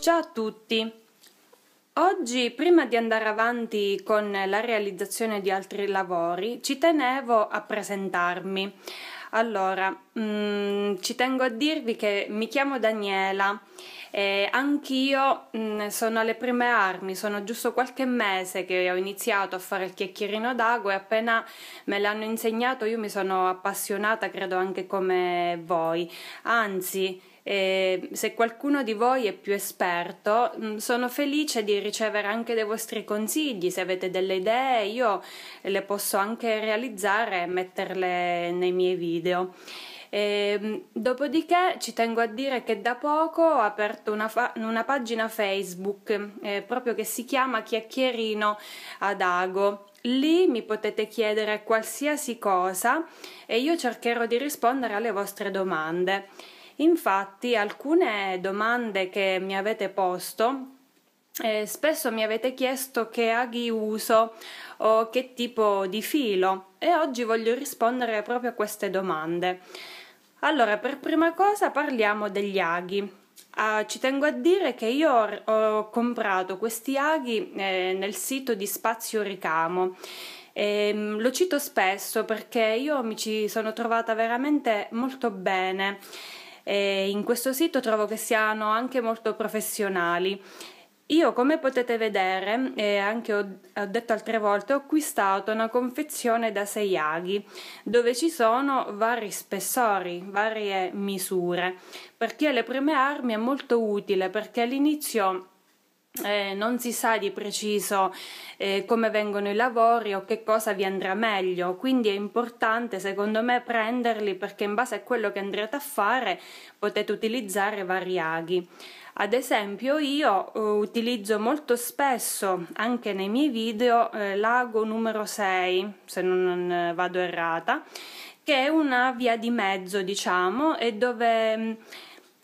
Ciao a tutti! Oggi, prima di andare avanti con la realizzazione di altri lavori, ci tenevo a presentarmi. Allora, mh, mm, ci tengo a dirvi che mi chiamo Daniela eh, anch'io mh, mm, sono alle prime armi, sono giusto qualche mese che ho iniziato a fare il chiacchierino d'ago e appena me l'hanno insegnato io mi sono appassionata, credo anche come voi. Anzi, eh, se qualcuno di voi è più esperto, mh, mm, sono felice di ricevere anche dei vostri consigli. Se avete delle idee, io le posso anche realizzare e metterle nei miei video. Ehm, dopodiché ci tengo a dire che da poco ho aperto una, fa- una pagina Facebook eh, proprio che si chiama Chiacchierino ad Ago. Lì mi potete chiedere qualsiasi cosa e io cercherò di rispondere alle vostre domande. Infatti alcune domande che mi avete posto eh, spesso mi avete chiesto che aghi uso o che tipo di filo e oggi voglio rispondere proprio a queste domande. Allora, per prima cosa parliamo degli aghi. Ah, ci tengo a dire che io ho, comprato questi aghi eh, nel sito di Spazio Ricamo. E, ehm, lo cito spesso perché io mi ci sono trovata veramente molto bene. E in questo sito trovo che siano anche molto professionali io come potete vedere, e anche ho, ho, detto altre volte, ho acquistato una confezione da 6 aghi dove ci sono vari spessori, varie misure. Per chi ha le prime armi è molto utile perché all'inizio eh, non si sa di preciso eh, come vengono i lavori o che cosa vi andrà meglio, quindi è importante secondo me prenderli perché in base a quello che andrete a fare potete utilizzare vari aghi. Ad esempio io eh, utilizzo molto spesso anche nei miei video eh, l'ago numero 6, se non eh, vado errata, che è una via di mezzo diciamo e dove mm,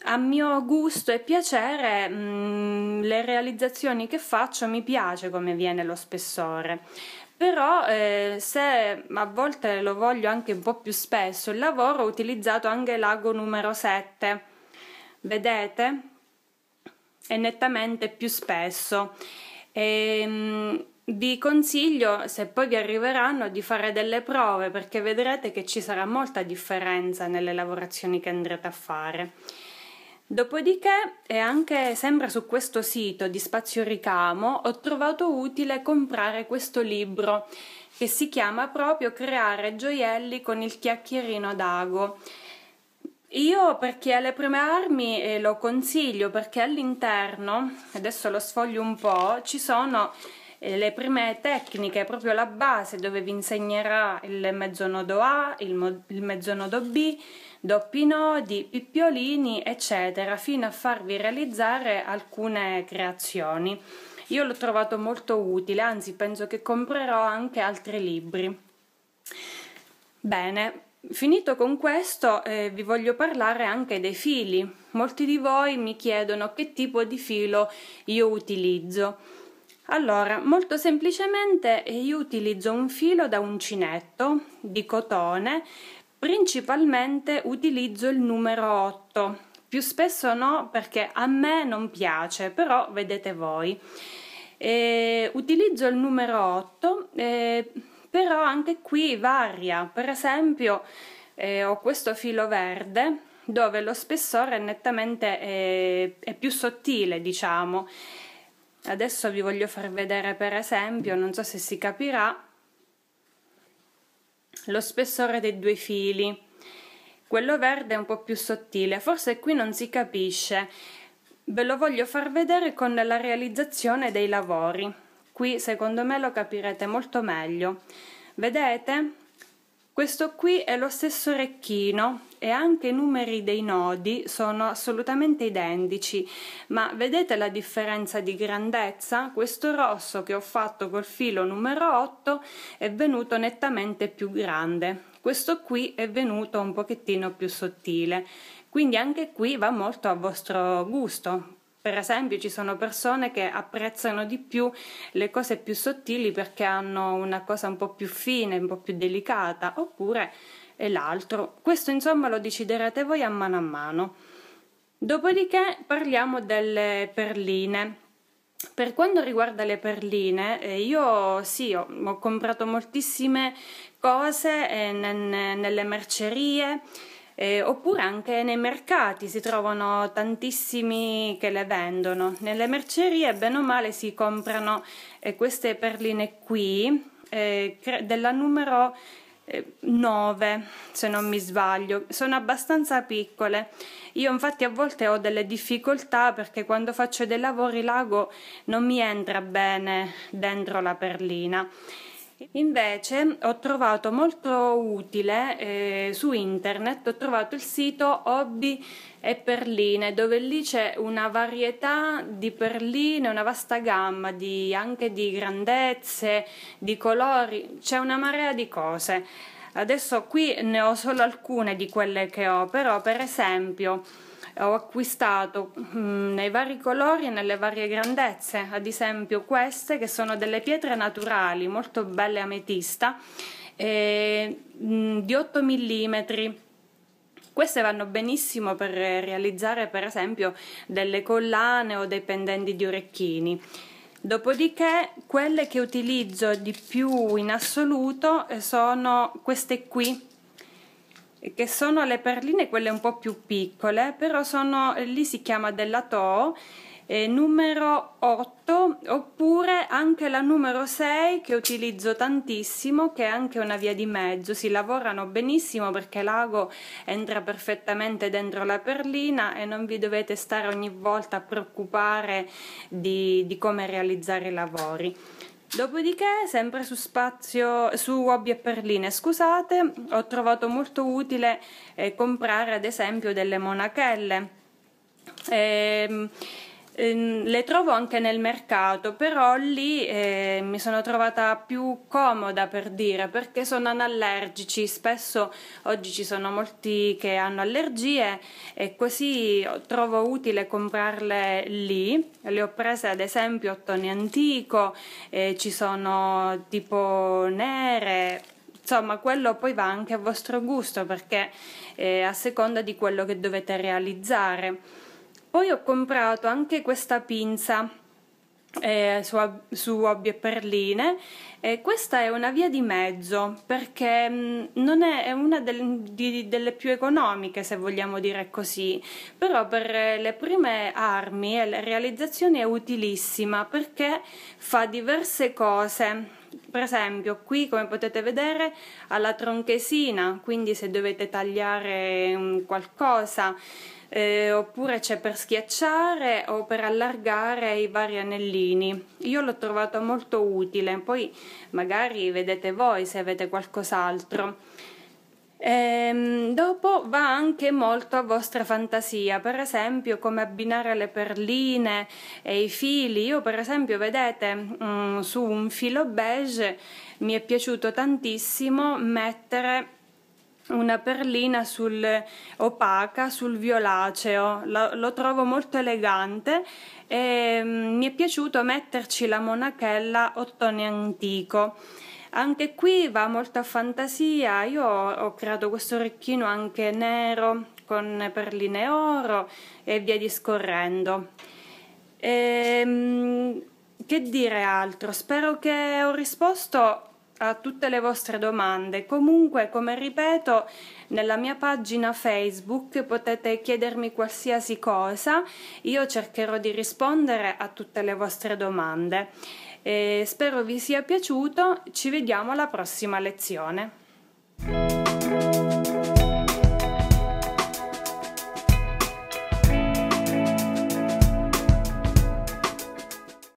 a mio gusto e piacere mh, mm, le realizzazioni che faccio mi piace come viene lo spessore però eh, se a volte lo voglio anche un po' più spesso il lavoro ho utilizzato anche l'ago numero 7 vedete e nettamente più spesso. E, ehm, vi consiglio, se poi vi arriveranno, di fare delle prove perché vedrete che ci sarà molta differenza nelle lavorazioni che andrete a fare. Dopodiché, e anche sempre su questo sito di Spazio Ricamo, ho trovato utile comprare questo libro che si chiama proprio Creare gioielli con il chiacchierino d'ago io per chi ha le prime armi eh, lo consiglio perché all'interno, adesso lo sfoglio un po', ci sono eh, le prime tecniche, proprio la base dove vi insegnerà il mezzo nodo A, il, il nodo B, doppi nodi, pippiolini eccetera, fino a farvi realizzare alcune creazioni. Io l'ho trovato molto utile, anzi penso che comprerò anche altri libri. Bene, Finito con questo, eh, vi voglio parlare anche dei fili. Molti di voi mi chiedono che tipo di filo io utilizzo. Allora, molto semplicemente eh, io utilizzo un filo da uncinetto di cotone, principalmente utilizzo il numero 8, più spesso no perché a me non piace, però vedete voi. Eh, utilizzo il numero 8. Eh, però anche qui varia, per esempio eh, ho questo filo verde dove lo spessore è nettamente eh, è più sottile, diciamo. Adesso vi voglio far vedere per esempio, non so se si capirà, lo spessore dei due fili. Quello verde è un po' più sottile, forse qui non si capisce. Ve lo voglio far vedere con la realizzazione dei lavori qui secondo me lo capirete molto meglio. Vedete? Questo qui è lo stesso orecchino e anche i numeri dei nodi sono assolutamente identici, ma vedete la differenza di grandezza? Questo rosso che ho fatto col filo numero 8 è venuto nettamente più grande, questo qui è venuto un pochettino più sottile, quindi anche qui va molto a vostro gusto, per esempio ci sono persone che apprezzano di più le cose più sottili perché hanno una cosa un po' più fine, un po' più delicata, oppure è l'altro. Questo insomma lo deciderete voi a mano a mano. Dopodiché parliamo delle perline. Per quanto riguarda le perline, eh, io sì, ho, ho comprato moltissime cose eh, nelle mercerie, eh, oppure anche nei mercati si trovano tantissimi che le vendono. Nelle mercerie bene o male si comprano eh, queste perline qui eh, della numero 9 eh, se non mi sbaglio sono abbastanza piccole io infatti a volte ho delle difficoltà perché quando faccio dei lavori l'ago non mi entra bene dentro la perlina Invece ho trovato molto utile eh, su internet, ho trovato il sito Hobby e Perline, dove lì c'è una varietà di perline, una vasta gamma di, anche di grandezze, di colori, c'è una marea di cose. Adesso qui ne ho solo alcune di quelle che ho, però per esempio ho acquistato mh, mm, nei vari colori e nelle varie grandezze, ad esempio queste che sono delle pietre naturali, molto belle ametista, eh, mh, mm, di 8 mm. Queste vanno benissimo per realizzare per esempio delle collane o dei pendenti di orecchini. Dopodiché quelle che utilizzo di più in assoluto eh, sono queste qui che sono le perline, quelle un po' più piccole, però sono, lì si chiama della Toho, eh, numero 8, oppure anche la numero 6 che utilizzo tantissimo, che è anche una via di mezzo, si lavorano benissimo perché l'ago entra perfettamente dentro la perlina e non vi dovete stare ogni volta a preoccupare di, di come realizzare i lavori. Dopodiché, sempre su spazio su hobby e perline, scusate, ho trovato molto utile eh, comprare ad esempio delle monachelle. Eh, Ehm, le trovo anche nel mercato, però lì eh, mi sono trovata più comoda per dire, perché sono anallergici, spesso oggi ci sono molti che hanno allergie e così trovo utile comprarle lì. Le ho prese ad esempio a ottone antico, eh, ci sono tipo nere, insomma quello poi va anche a vostro gusto perché eh, a seconda di quello che dovete realizzare poi ho comprato anche questa pinza eh, su, su Hobby e Perline eh, questa è una via di mezzo perché mh, non è, è una del, di, delle più economiche se vogliamo dire così però per le prime armi e le realizzazioni è utilissima perché fa diverse cose per esempio qui come potete vedere alla tronchesina quindi se dovete tagliare mm, qualcosa eh, oppure c'è per schiacciare o per allargare i vari anellini io l'ho trovato molto utile poi magari vedete voi se avete qualcos'altro Ehm, dopo va anche molto a vostra fantasia, per esempio come abbinare le perline e i fili. Io per esempio, vedete, mh, mm, su un filo beige mi è piaciuto tantissimo mettere una perlina sul opaca sul violaceo lo, lo trovo molto elegante e mh, mm, mi è piaciuto metterci la monachella ottone antico anche qui va molta fantasia, io ho, creato questo orecchino anche nero con perline oro e via discorrendo. Ehm, che dire altro? Spero che ho risposto a tutte le vostre domande. Comunque, come ripeto, nella mia pagina Facebook potete chiedermi qualsiasi cosa, io cercherò di rispondere a tutte le vostre domande. Eh, spero vi sia piaciuto, ci vediamo alla prossima lezione.